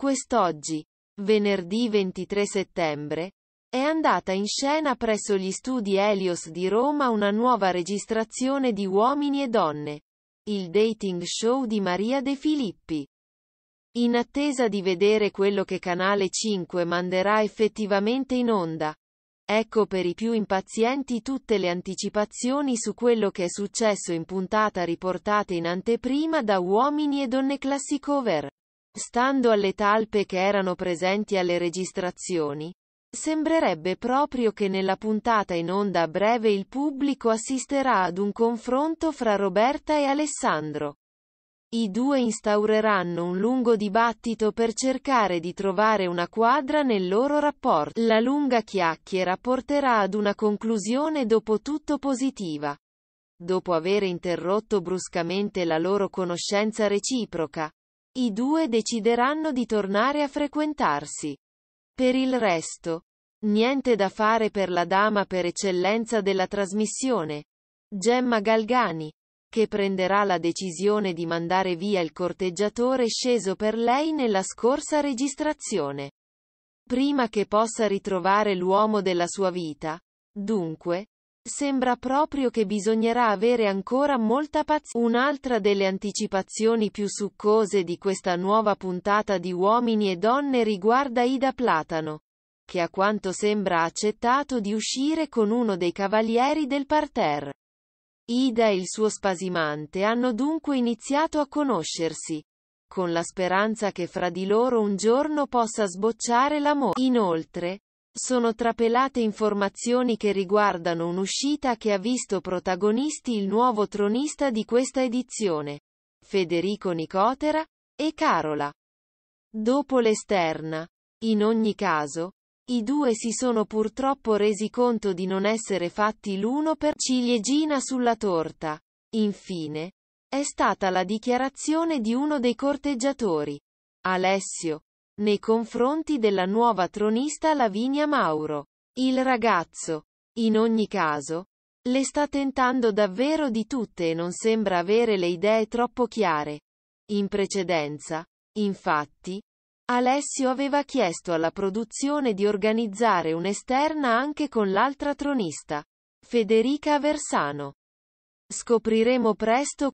Quest'oggi, venerdì 23 settembre, è andata in scena presso gli studi Helios di Roma una nuova registrazione di Uomini e Donne, il dating show di Maria De Filippi. In attesa di vedere quello che Canale 5 manderà effettivamente in onda. Ecco per i più impazienti tutte le anticipazioni su quello che è successo in puntata riportate in anteprima da Uomini e Donne Classicover. Stando alle talpe che erano presenti alle registrazioni, sembrerebbe proprio che nella puntata in onda a breve il pubblico assisterà ad un confronto fra Roberta e Alessandro. I due instaureranno un lungo dibattito per cercare di trovare una quadra nel loro rapporto. La lunga chiacchiera porterà ad una conclusione dopo tutto positiva. Dopo aver interrotto bruscamente la loro conoscenza reciproca, i due decideranno di tornare a frequentarsi. Per il resto, niente da fare per la dama per eccellenza della trasmissione, Gemma Galgani, che prenderà la decisione di mandare via il corteggiatore sceso per lei nella scorsa registrazione. Prima che possa ritrovare l'uomo della sua vita, dunque, Sembra proprio che bisognerà avere ancora molta pazienza. Un'altra delle anticipazioni più succose di questa nuova puntata di Uomini e Donne riguarda Ida Platano, che a quanto sembra ha accettato di uscire con uno dei cavalieri del parterre. Ida e il suo spasimante hanno dunque iniziato a conoscersi, con la speranza che fra di loro un giorno possa sbocciare l'amore. Inoltre, sono trapelate informazioni che riguardano un'uscita che ha visto protagonisti il nuovo tronista di questa edizione, Federico Nicotera, e Carola. Dopo l'esterna. In ogni caso, i due si sono purtroppo resi conto di non essere fatti l'uno per ciliegina sulla torta. Infine, è stata la dichiarazione di uno dei corteggiatori, Alessio, nei confronti della nuova tronista Lavinia Mauro. Il ragazzo, in ogni caso, le sta tentando davvero di tutte e non sembra avere le idee troppo chiare. In precedenza, infatti, Alessio aveva chiesto alla produzione di organizzare un'esterna anche con l'altra tronista, Federica Versano. Scopriremo presto